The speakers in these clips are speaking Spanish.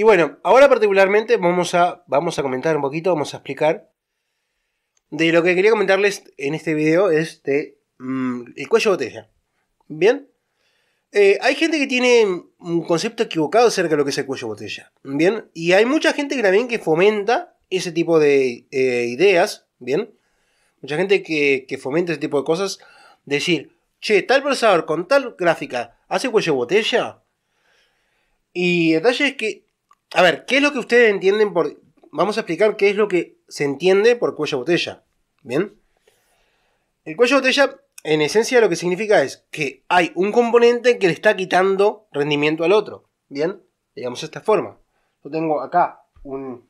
Y bueno, ahora particularmente vamos a, vamos a comentar un poquito, vamos a explicar. De lo que quería comentarles en este video es de mm, el cuello botella. ¿Bien? Eh, hay gente que tiene un concepto equivocado acerca de lo que es el cuello botella. ¿Bien? Y hay mucha gente que también que fomenta ese tipo de eh, ideas. ¿Bien? Mucha gente que, que fomenta ese tipo de cosas. Decir, che, tal procesador con tal gráfica hace cuello botella. Y el detalle es que a ver, ¿qué es lo que ustedes entienden por... Vamos a explicar qué es lo que se entiende por cuello botella. ¿Bien? El cuello botella, en esencia, lo que significa es que hay un componente que le está quitando rendimiento al otro. ¿Bien? Digamos de esta forma. Yo tengo acá un...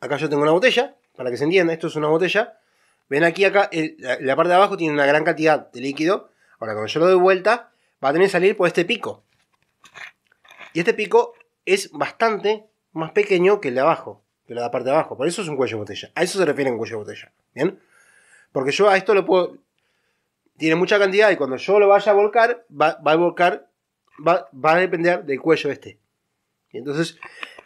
Acá yo tengo una botella, para que se entienda, esto es una botella. Ven aquí acá, la, la, parte de abajo tiene una gran cantidad de líquido. Ahora, cuando yo lo doy vuelta, va a tener que salir por este pico. Y este pico es bastante más pequeño que el de abajo, que la de la parte de abajo. Por eso es un cuello de botella. A eso se refiere un cuello de botella. ¿Bien? Porque yo a esto lo puedo. Tiene mucha cantidad y cuando yo lo vaya a volcar, va, a volcar, va, a depender del cuello este. Entonces,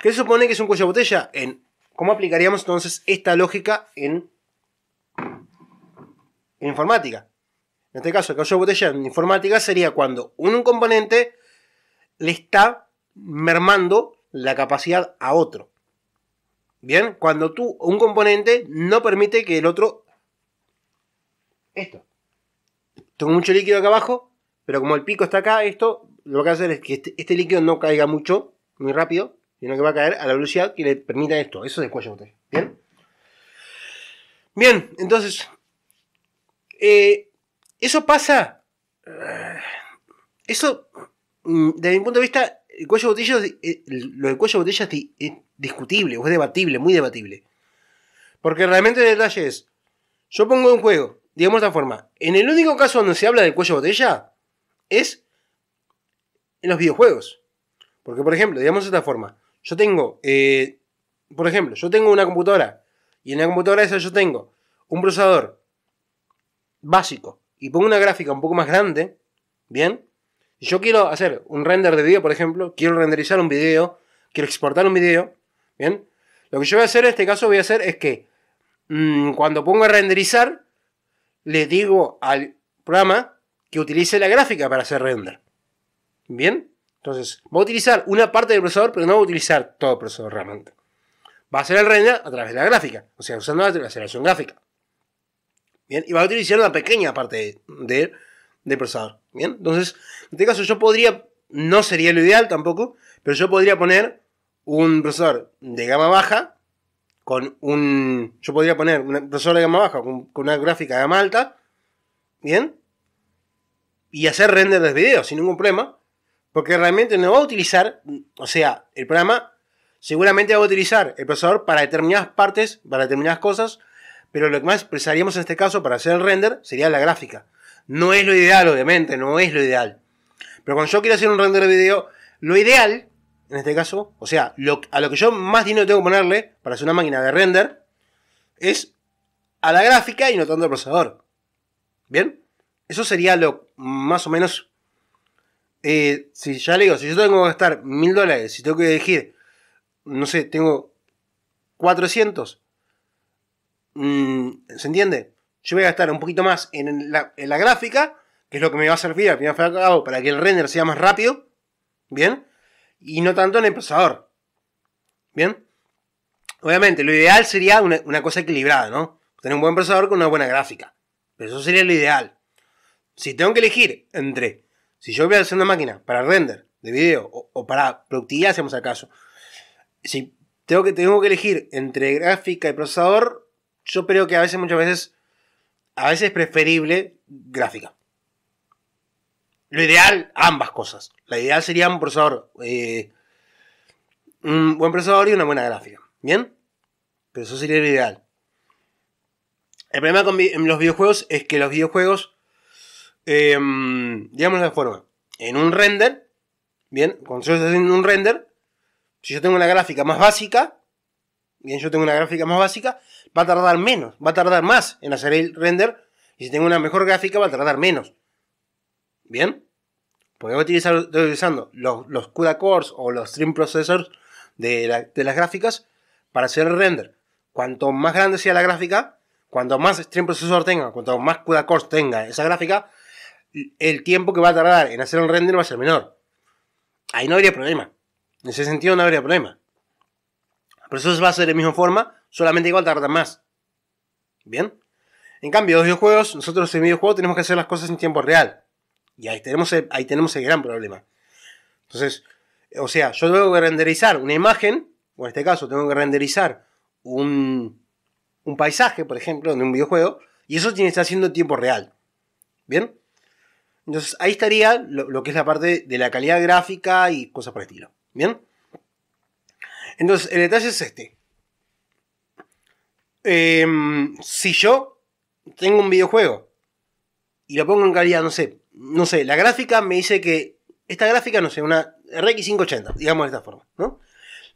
¿qué supone que es un cuello de botella? En, ¿Cómo aplicaríamos entonces esta lógica en, en informática? En este caso, el cuello de botella en informática sería cuando un componente le está mermando la capacidad a otro. Bien, cuando tú, un componente no permite que el otro... Esto. Tengo mucho líquido acá abajo, pero como el pico está acá, esto lo que va a hacer es que este, este, líquido no caiga mucho, muy rápido, sino que va a caer a la velocidad que le permita esto. Eso es el cuello botella. Bien. Bien, entonces, eh, eso pasa. Eh, eso, mm, desde mi punto de vista, el cuello de botella, eh, lo del cuello de botella es, discutible, o es debatible, muy debatible. Porque realmente el detalle es, yo pongo un juego, digamos de esta forma, en el único caso donde se habla del cuello de botella es en los videojuegos. Porque, por ejemplo, digamos de esta forma, yo tengo, eh, por ejemplo, yo tengo una computadora, y en la computadora esa yo tengo un procesador básico, y pongo una gráfica un poco más grande, ¿bien? Si yo quiero hacer un render de video, por ejemplo, quiero renderizar un video, quiero exportar un video, ¿bien? Lo que yo voy a hacer en este caso voy a hacer es que mm, cuando pongo a renderizar, le digo al programa que utilice la gráfica para hacer render. ¿Bien? Entonces, voy a utilizar una parte del procesador, pero no voy a utilizar todo el procesador realmente. Va a hacer el render a través de la gráfica, o sea, usando la aceleración gráfica. Bien, y va a utilizar una pequeña parte de, de de procesador. ¿Bien? Entonces, en este caso yo podría, no sería lo ideal tampoco, pero yo podría poner un procesador de gama baja con un... Yo podría poner un procesador de gama baja con, una gráfica de gama alta. ¿Bien? Y hacer render de video sin ningún problema. Porque realmente no va a utilizar, o sea, el programa seguramente va a utilizar el procesador para determinadas partes, para determinadas cosas, pero lo que más precisaríamos en este caso para hacer el render sería la gráfica. No es lo ideal, obviamente, no es lo ideal. Pero cuando yo quiero hacer un render de video, lo ideal, en este caso, o sea, a lo que yo más dinero tengo que ponerle para hacer una máquina de render, es a la gráfica y no tanto al procesador. ¿Bien? Eso sería lo más o menos. Eh, si ya le digo, si yo tengo que gastar mil dólares, si tengo que elegir, no sé, tengo 400. Mm, ¿Se entiende? yo voy a gastar un poquito más en la, gráfica, que es lo que me va a servir al final para que el render sea más rápido, ¿bien? Y no tanto en el procesador, ¿bien? Obviamente, lo ideal sería una, cosa equilibrada, ¿no? Tener un buen procesador con una buena gráfica. Pero eso sería lo ideal. Si tengo que elegir entre, si yo voy a hacer una máquina para render de video o, para productividad, hacemos acaso, si tengo que, tengo que elegir entre gráfica y procesador, yo creo que a veces, muchas veces, a veces es preferible gráfica. Lo ideal, ambas cosas. La ideal sería un procesador, eh, un buen procesador y una buena gráfica. ¿Bien? Pero eso sería lo ideal. El problema con los videojuegos es que los videojuegos, em, digamos de forma, en un render, bien, cuando yo estoy haciendo un render, si yo tengo una gráfica más básica, bien yo tengo una gráfica más básica, va a tardar menos, va a tardar más en hacer el render. Y si tengo una mejor gráfica, va a tardar menos. ¿Bien? Porque estoy utilizando los, los CUDA cores o los stream processors de, de las gráficas para hacer el render. Cuanto más grande sea la gráfica, cuanto más stream processor tenga, cuanto más CUDA cores tenga esa gráfica, el tiempo que va a tardar en hacer el render va a ser menor. Ahí no habría problema. En ese sentido no habría problema. Pero eso va a ser de la misma forma, solamente igual tarda más. ¿Bien? En cambio, los videojuegos, nosotros en videojuegos tenemos que hacer las cosas en tiempo real. Y ahí tenemos el, ahí tenemos el gran problema. Entonces, o sea, yo tengo que renderizar una imagen, o en este caso tengo que renderizar un, paisaje, por ejemplo, de un videojuego, y eso tiene que estar haciendo en tiempo real. ¿Bien? Entonces ahí estaría lo, lo, que es la parte de la calidad gráfica y cosas por el estilo. ¿Bien? Entonces, el detalle es este. Em, si yo tengo un videojuego y lo pongo en calidad, no sé, no sé, la gráfica me dice que esta gráfica, no sé, una RX 580, digamos de esta forma, ¿no?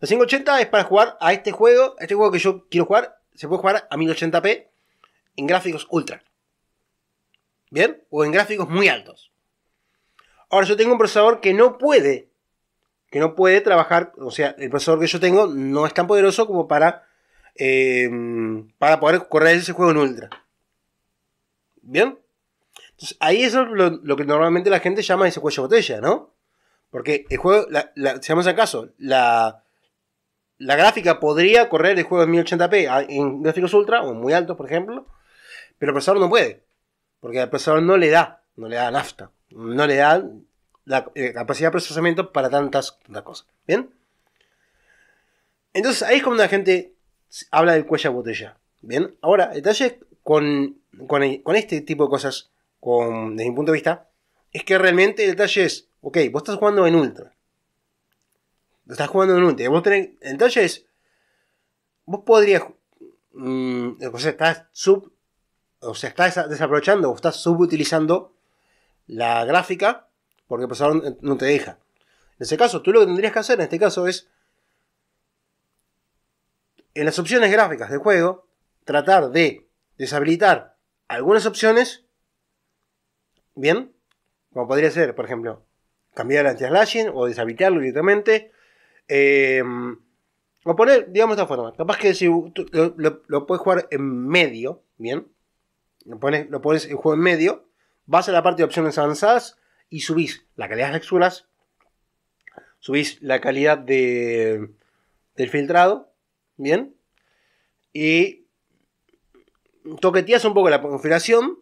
La 580 es para jugar a este juego, este juego que yo quiero jugar, se puede jugar a 1080p en gráficos ultra. ¿Bien? O en gráficos muy altos. Ahora yo tengo un procesador que no puede que no puede trabajar, o sea, el procesador que yo tengo no es tan poderoso como para, eh, para poder correr ese juego en ultra. ¿Bien? Entonces, ahí es lo, que normalmente la gente llama ese cuello botella, ¿no? Porque el juego, si vamos caso, la, la gráfica podría correr el juego en 1080p ah, en gráficos ultra o muy altos, por ejemplo, pero el procesador no puede, porque el procesador no le da, no le da nafta, no le da la eh, capacidad de procesamiento para tantas, cosas. ¿Bien? Entonces ahí es cuando la gente habla del cuello a botella. Bien, ahora, detalle con, con, este tipo de cosas, desde mi punto de vista, es que realmente el detalle es, ok, vos estás jugando en ultra. estás jugando en ultra. Vos el detalle es, vos podrías, mm, o sea, estás sub, o sea, estás desaprovechando o estás subutilizando la gráfica porque el eh, no te deja. En ese caso, tú lo que tendrías que hacer en este caso es, en las opciones gráficas del juego, tratar de deshabilitar algunas opciones, ¿bien? Como podría ser, por ejemplo, cambiar anti-slashing o deshabilitarlo directamente. Em, o poner, digamos de esta forma, capaz que si lo, puedes jugar en medio, ¿bien? Lo pones, lo pones el juego en medio, vas a la parte de opciones avanzadas y subís la calidad de las subís la calidad de, del filtrado, ¿bien? Y toqueteas un poco la configuración,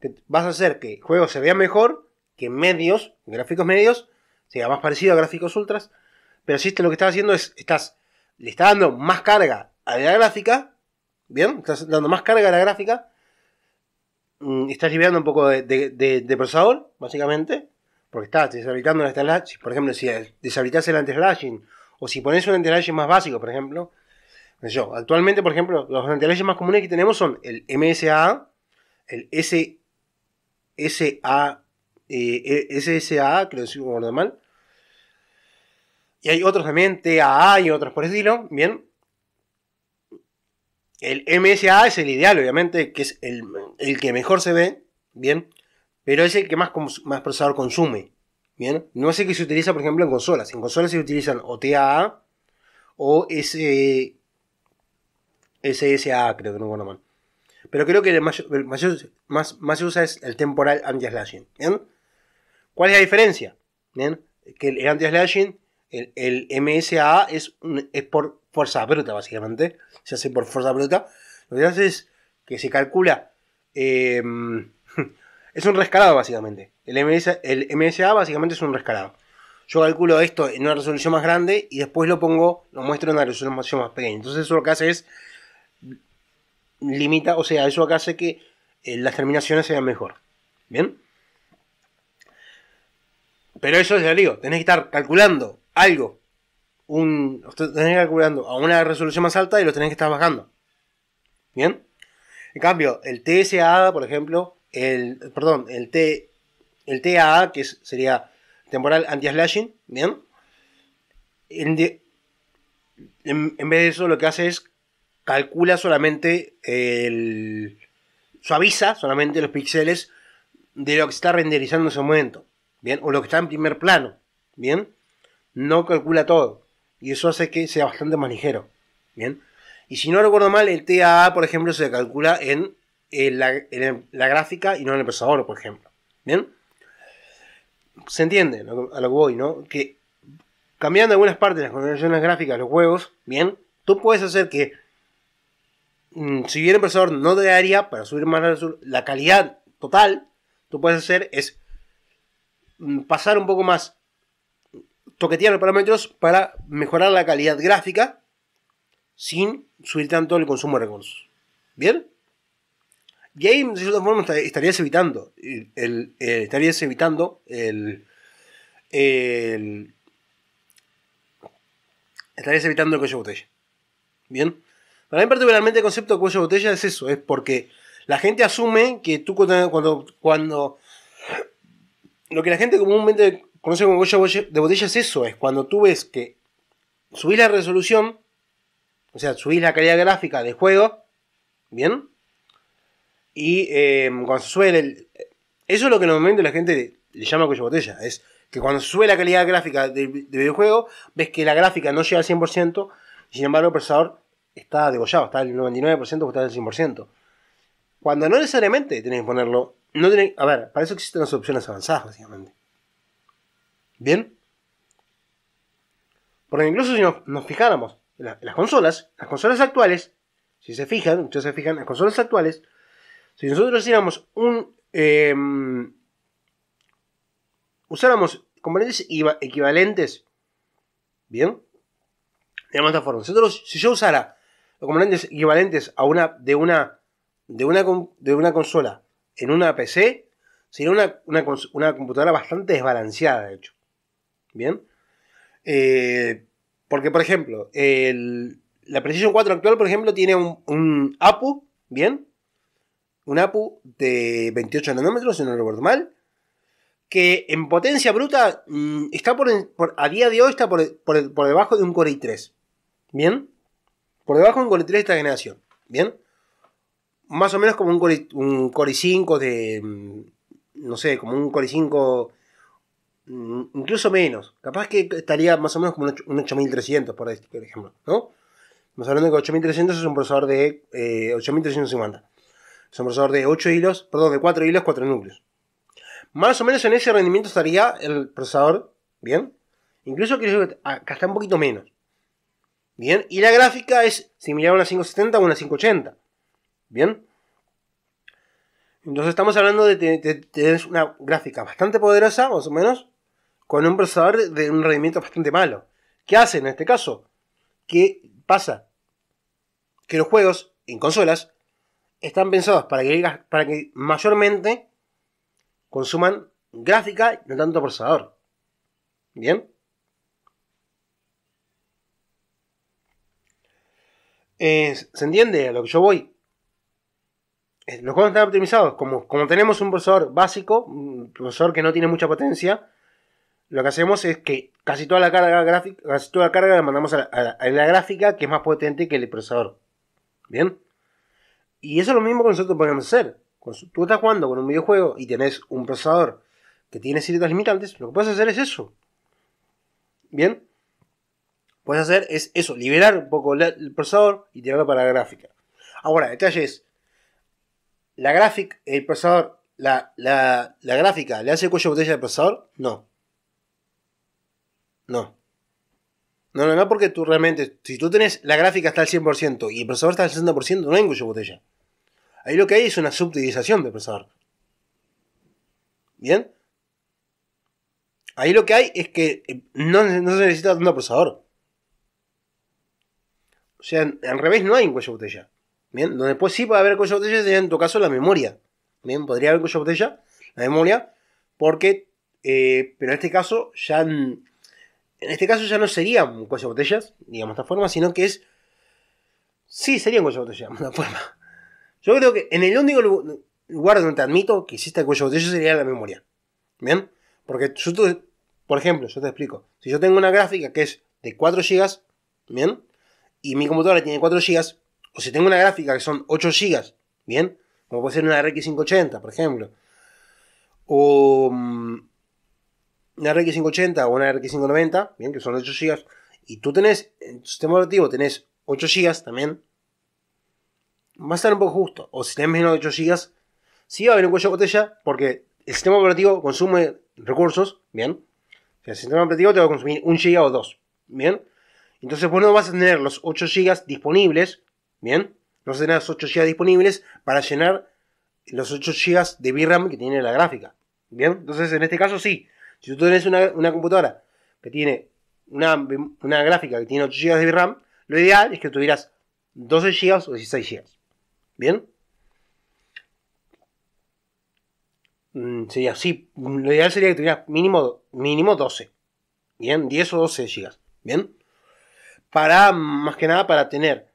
que vas a hacer que el juego se vea mejor, que medios, gráficos medios, sea más parecido a gráficos ultras, pero si lo que estás haciendo es, estás, le estás dando más carga a la gráfica, ¿bien? Estás dando más carga a la gráfica, Mm, estás liberando un poco de, procesador, básicamente, porque estás deshabilitando el slashing. Por ejemplo, si deshabilitas el anti-slashing o si pones un anti más básico, por ejemplo. yo, actualmente, por ejemplo, los anti más comunes que tenemos son el MSA, el S, SSA, eh, e, que lo decimos mal, Y hay otros también, TAA y otros por estilo, bien. El MSA es el ideal, obviamente, que es el, que mejor se ve, ¿bien? Pero es el que más, más procesador consume, ¿bien? No es el que se utiliza, por ejemplo, en consolas. En consolas se utilizan o o S... SSA, creo que no bueno, mal. Pero creo que el mayor, más, se usa es el temporal anti-slashing, ¿bien? ¿Cuál es la diferencia? ¿Bien? Que el anti-slashing, el, el, MSA es, es por fuerza bruta, básicamente. Se hace por fuerza bruta. Lo que hace es que se calcula. Em, es un rescalado, básicamente. El MSA, básicamente es un rescalado. Yo calculo esto en una resolución más grande y después lo pongo, lo muestro en una resolución más pequeña. Entonces, eso lo que hace es. Limita, o sea, eso lo hace que eh, las terminaciones sean mejor. ¿Bien? Pero eso es ya lío tenés que estar calculando algo un. a una resolución más alta y lo tenés que estar bajando. ¿Bien? En cambio, el TSA, por ejemplo, el. Perdón, el T. El TAA, que sería temporal anti-slashing, ¿bien? En, vez de eso, lo que hace es calcula solamente el. suaviza solamente los píxeles de lo que está renderizando en ese momento, ¿bien? O lo que está en primer plano, ¿bien? No calcula todo y eso hace que sea bastante más ligero. Bien. Y si no recuerdo mal, el TAA, por ejemplo, se calcula en, eh, la, gráfica y no en el procesador, por ejemplo. Bien. Se entiende a lo que voy, ¿no? Que cambiando algunas partes de las configuraciones gráficas de los juegos, bien, tú puedes hacer que, mm, si bien el procesador no te daría para subir más la calidad total, tú puedes hacer es mm, pasar un poco más toquetear los parámetros para mejorar la calidad gráfica sin subir tanto el consumo de recursos. ¿Bien? Y ahí, de cierta forma, estarías evitando el, estarías evitando el, eh, estarías evitando el cuello de botella. ¿Bien? Para mí particularmente el concepto de cuello de botella es eso, es porque la gente asume que tú cuando, cuando lo que la gente comúnmente conoce como cuello de botella es eso, es cuando tú ves que subís la resolución, o sea, subís la calidad gráfica del juego, ¿bien? Y em, cuando se sube el... Eso es lo que normalmente la gente le llama cuello de botella, es que cuando se sube la calidad gráfica del, videojuego, ves que la gráfica no llega al 100%, y sin embargo el procesador está degollado, está al 99% o está al 100%. Cuando no necesariamente tenés que ponerlo, no tenés, a ver, para eso existen las opciones avanzadas, básicamente. ¿Bien? Porque incluso si nos, fijáramos en, las consolas, las consolas actuales, si se fijan, ustedes se fijan, las consolas actuales, si nosotros hiciéramos un... Em, usáramos componentes equivalentes, ¿bien? Digamos de esta forma, si yo usara los componentes equivalentes a una, de, una, de, una, de una consola en una PC, sería una computadora bastante desbalanceada, de hecho. ¿Bien? Eh, porque, por ejemplo, la Precision 4 actual, por ejemplo, tiene un, APU, ¿bien? Un APU de 28 nanómetros, si no recuerdo mal, que en potencia bruta mm, está por, a día de hoy está por, debajo de un Core i3, ¿bien? Por debajo de un Core i3 de esta generación, ¿bien? Más o menos como un un Core i5 de, mm, no sé, como un Core i5 Mm, incluso menos. Capaz que estaría más o menos como un 8300, este, por ejemplo, ¿no? Estamos hablando de que 8300 es un procesador de 8350. Eh, es un procesador de 8 hilos, perdón, de 4 hilos, 4 núcleos. Más o menos en ese rendimiento estaría el procesador, ¿bien? Incluso creo que acá está un poquito menos. ¿Bien? Y la gráfica es similar a una 570 o una 580. ¿Bien? Entonces estamos hablando de tener una gráfica bastante poderosa, más o menos, con un procesador de un rendimiento bastante malo. ¿Qué hace en este caso? ¿Qué pasa? Que los juegos en consolas están pensados para que, para que mayormente consuman gráfica y no tanto procesador. ¿Bien? Eh, ¿Se entiende a lo que yo voy? Eh, los juegos están optimizados. Como, como tenemos un procesador básico, un procesador que no tiene mucha potencia, lo que hacemos es que casi toda la carga gráfica, casi toda la carga la mandamos a la, gráfica que es más potente que el procesador. ¿Bien? Y eso es lo mismo que nosotros podemos hacer. Tú estás jugando con un videojuego y tenés un procesador que tiene ciertas limitantes, lo que puedes hacer es eso. ¿Bien? Puedes hacer es eso, liberar un poco el procesador y tirarlo para la gráfica. Ahora, detalle es, la gráfica, el procesador, la, la gráfica, ¿le hace cuello botella al procesador? No. No. No, no, no, porque tú realmente, si tú tenés la gráfica está al 100% y el procesador está al 60%, no hay cuello botella. Ahí lo que hay es una subutilización del procesador. ¿Bien? Ahí lo que hay es que eh, no, se necesita tanto procesador. O sea, en revés no hay un cuello botella. ¿Bien? Donde después sí puede haber cuello botella sería en tu caso la memoria. ¿Bien? Podría haber cuello botella, la memoria, porque, eh, pero en este caso ya... En este caso ya no sería un cuello de botellas, digamos de esta forma, sino que es. Sí, sería un cuello de botellas, de una forma. Yo creo que en el único lugar donde te admito que hiciste el cuello de botellas sería la memoria. ¿Bien? Porque yo, por ejemplo, yo te explico. Si yo tengo una gráfica que es de 4 GB, ¿bien? Y mi computadora tiene 4 GB, o si tengo una gráfica que son 8 GB, ¿bien? Como puede ser una RX580, por ejemplo. O mm, una RX 580 o una RX 590, bien, que son 8 GB, y tú tenés, en tu sistema operativo tenés 8 GB también, va a estar un poco justo. O si tenés menos de 8 GB, sí va a haber un cuello de botella, porque el sistema operativo consume recursos, bien. el sistema operativo te va a consumir 1 GB o 2, bien. Entonces vos no vas a tener los 8 GB disponibles, bien. No vas a tener los 8 GB disponibles para llenar los 8 GB de VRAM que tiene la gráfica, bien. Entonces en este caso sí si tú tenés una, computadora que tiene una, gráfica que tiene 8 GB de RAM, lo ideal es que tuvieras 12 GB o 16 GB. ¿Bien? Mm, sería, así. lo ideal sería que tuvieras mínimo, mínimo 12. ¿Bien? 10 o 12 GB. ¿Bien? Para, más que nada, para tener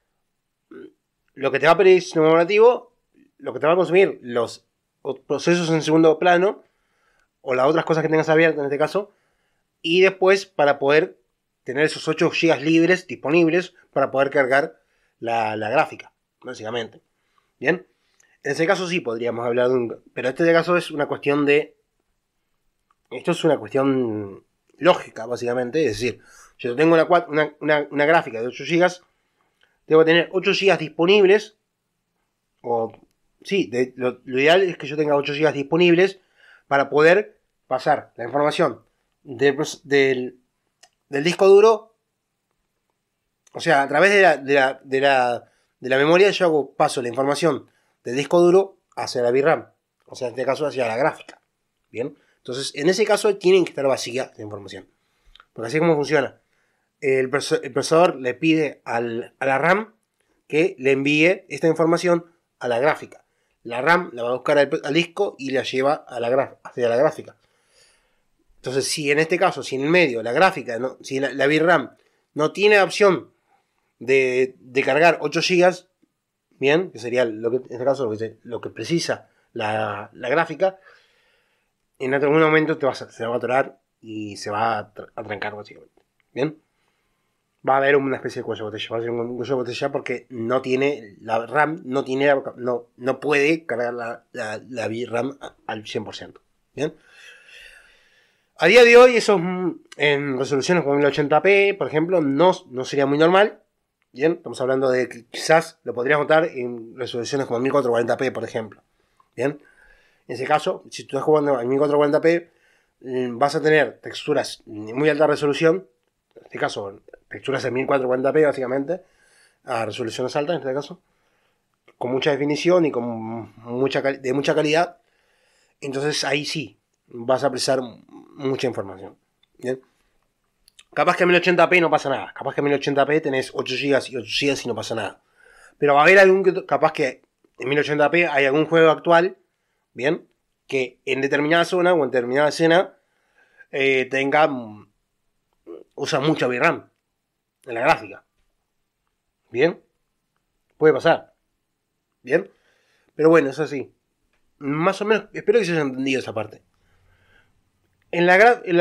lo que te va a pedir el sistema operativo, lo que te va a consumir los procesos en segundo plano o las otras cosas que tengas abiertas en este caso, y después para poder tener esos 8 GB libres disponibles para poder cargar la, gráfica, básicamente. Bien, en ese caso sí podríamos hablar de un. Pero este, este caso es una cuestión de. Esto es una cuestión lógica, básicamente. Es decir, yo tengo una, gráfica de 8 GB, que tener 8 GB disponibles, o sí, lo, lo, ideal es que yo tenga 8 GB disponibles para poder pasar la información pues, del, disco duro, o sea, a través de la, memoria yo hago, paso la información del disco duro hacia la VRAM, o sea, en este caso hacia la gráfica. Bien, entonces en ese caso tienen que estar vacía la información, porque así es como funciona. El, procesador le pide a la RAM que le envíe esta información a la gráfica la RAM la va a buscar al, disco y la lleva a la hacia la gráfica. Entonces, si en este caso, si en el medio, la gráfica, si la, VRAM no tiene opción de, cargar 8 GB, bien, que sería lo que, en este caso lo que, precisa la, gráfica, en algún momento te vas a, se va a atorar y se va a, arrancar trancar básicamente. Bien va a haber una especie de cuello de botella. Va a ser un cuello de botella porque no tiene la RAM, no tiene no, puede cargar la, la, la VRAM al 100%. Bien. A día de hoy, eso en resoluciones como 1080p, por ejemplo, no, no sería muy normal. Bien, estamos hablando de que quizás lo podrías notar en resoluciones como 1440p, por ejemplo. Bien, en ese caso, si tú estás jugando en 1440p, mm, vas a tener texturas de muy alta resolución, en este caso Texturas en 1440p básicamente, a resoluciones altas en este caso, con mucha definición y con mucha, de mucha calidad. Entonces ahí sí, vas a precisar mucha información. ¿bien? Capaz que en 1080p no pasa nada. Capaz que en 1080p tenés 8 GB y 8 GB y no pasa nada. Pero va a haber algún capaz que en 1080p hay algún juego actual, ¿bien? Que en determinada zona o en determinada escena eh, tenga, mm, usa mucho VRAM en la gráfica. Bien, puede pasar. Bien, pero bueno, es así. Más o menos, espero que se haya entendido esa parte. En la, en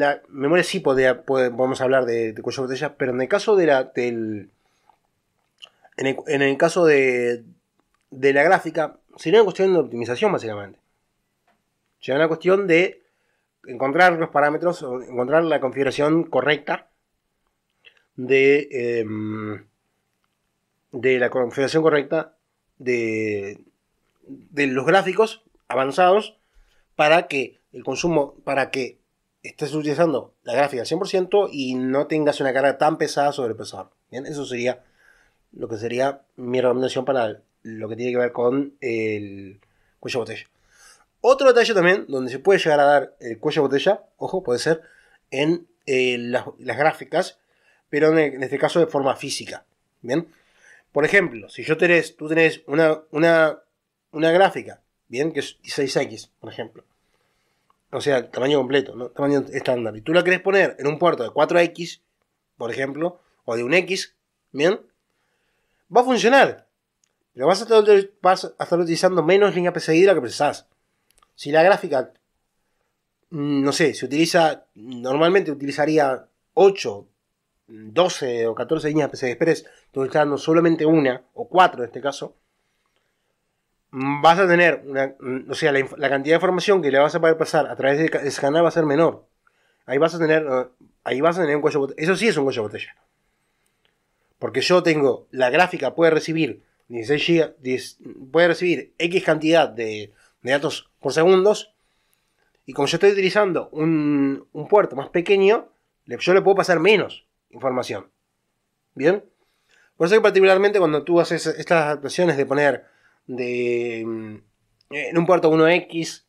la, memoria sí podemos hablar de, de cuello de pero en el caso de la, del. En el, caso de, de la gráfica, sería una cuestión de optimización, básicamente. Sería una cuestión de encontrar los parámetros, encontrar la configuración correcta Em, de, la configuración correcta de, de los gráficos avanzados para que el consumo, para que estés utilizando la gráfica al 100% y no tengas una carga tan pesada sobre el pesador Bien, eso sería lo que sería mi recomendación para lo que tiene que ver con el cuello de botella. Otro detalle también donde se puede llegar a dar el cuello de botella, ojo, puede ser en eh, las, las, gráficas pero en, este caso de forma física. ¿Bien? Por ejemplo, si yo tenés, tú tenés una, una, gráfica, ¿bien? Que es 6X, por ejemplo. O sea, tamaño completo, ¿no? Tamaño estándar. Y tú la querés poner en un puerto de 4X, por ejemplo, o de 1 X, ¿bien? Va a funcionar. Pero vas a estar, vas a utilizando menos línea PCI de la que precisás. Si la gráfica, mm, no sé, se utiliza, normalmente utilizaría 8, 12 o 14 líneas de PCI Express, tú estás dando solamente una, o cuatro en este caso, vas a tener, una, mm, o sea, la, cantidad de información que le vas a poder pasar a través de ese va a ser menor. Ahí vas a tener, ah, ahí vas a tener un cuello de botella. Eso sí es un cuello de botella. Porque yo tengo, la gráfica puede recibir puede recibir X cantidad de, datos por segundos. Y como yo estoy utilizando un, un puerto más pequeño, yo le puedo pasar menos información. ¿Bien? Por eso que particularmente cuando tú haces estas adaptaciones de poner de, mm, en un puerto 1X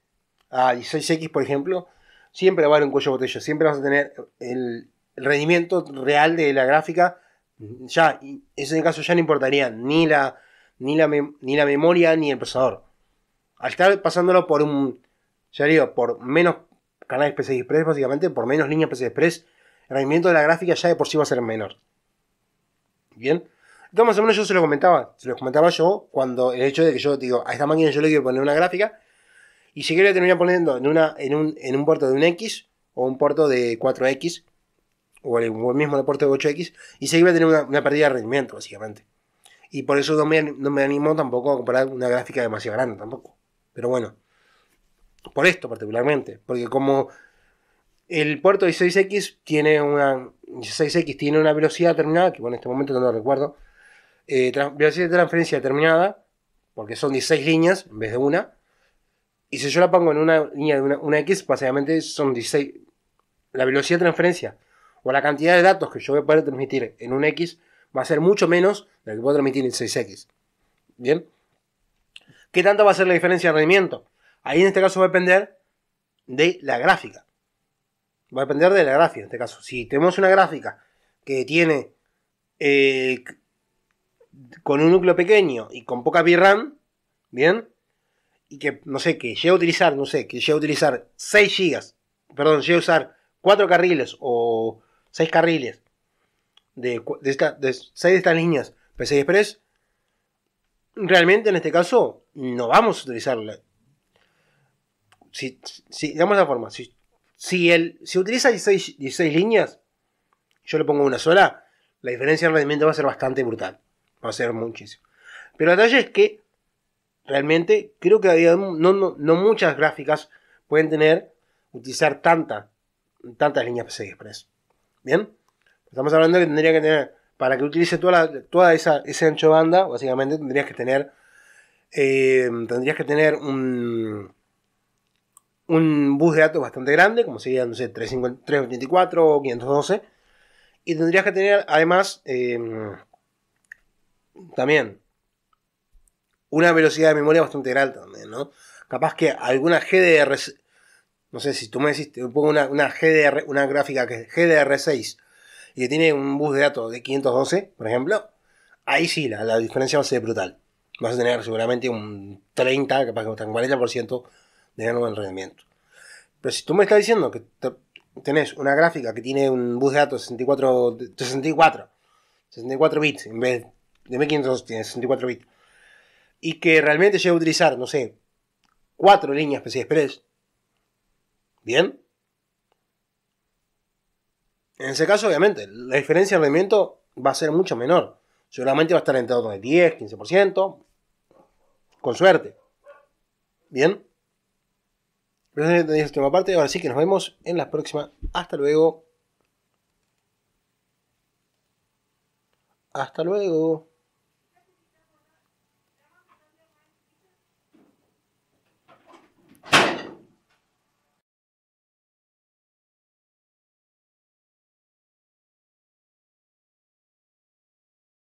a 16X, por ejemplo, siempre va a haber un cuello de botella, siempre vas a tener el, rendimiento real de la gráfica, ya, en ese caso ya no importaría ni la, ni la, memoria ni el procesador. Al estar pasándolo por un, ya digo, por menos canales PC Express, básicamente, por menos líneas PC Express, el rendimiento de la gráfica ya de por sí va a ser menor. Bien. Entonces, más o menos yo se lo comentaba, se lo comentaba yo cuando el hecho de que yo digo, a esta máquina yo le quiero poner una gráfica y si quiero terminar poniendo en, una, en, un, puerto de un X o un puerto de 4X o el, el mismo puerto de 8X y se iba a tener una, pérdida de rendimiento, básicamente. Y por eso no no me animo tampoco a comprar una gráfica demasiado grande tampoco. Pero bueno, por esto particularmente, porque como el puerto 16X tiene una, 16X tiene una velocidad determinada, que en este momento no lo recuerdo, eh, velocidad de transferencia determinada, porque son 16 líneas en vez de una. Y si yo la pongo en una línea de una, X, básicamente son 16. La velocidad de transferencia o la cantidad de datos que yo voy a poder transmitir en un X va a ser mucho menos de lo que puedo transmitir en 6X. ¿Bien? ¿Qué tanto va a ser la diferencia de rendimiento? Ahí en este caso va a depender de la gráfica. Va a depender de la gráfica en este caso. Si tenemos una gráfica que tiene eh, con un núcleo pequeño y con poca VRAM, ¿bien? Y que, no sé, que llega a utilizar, no sé, que llega a utilizar 6 GB, perdón, llega a usar 4 carriles o 6 carriles de, de 6 de estas líneas PCI Express, realmente en este caso no vamos a utilizarla. Si, si digamos la forma, si si, el, si utiliza 16, líneas, yo le pongo una sola, la diferencia de rendimiento va a ser bastante brutal. Va a ser muchísimo. Pero la talla es que realmente creo que no, no, no, muchas gráficas pueden tener, utilizar tantas líneas PCI Express. Bien, estamos hablando de que tendría que tener, para que utilice toda, toda esa, ese ancho banda, básicamente tendrías que tener, eh, tendrías que tener un, un bus de datos bastante grande, como sería, no sé, 384 o 512. Y tendrías que tener además em, también una velocidad de memoria bastante alta también, ¿no? Capaz que alguna GDR, no sé si tú me decís, pongo una, GDR, una gráfica que es GDR6 y que tiene un bus de datos de 512, por ejemplo, ahí sí la, la diferencia va a ser brutal. Vas a tener seguramente un 30, capaz que hasta un 40% de en rendimiento. Pero si tú me estás diciendo que tenés una gráfica que tiene un bus de datos De 64, 64, 64 bits en vez de 1500 tiene 64 bits y que realmente llega a utilizar, no sé, cuatro líneas PCI Express, ¿bien? En ese caso, obviamente, la diferencia de rendimiento va a ser mucho menor. Seguramente va a estar en de 10, 15%, con suerte. ¿Bien? Pero tenéis el tema aparte. Ahora sí que nos vemos en la próxima. Hasta luego. Hasta luego.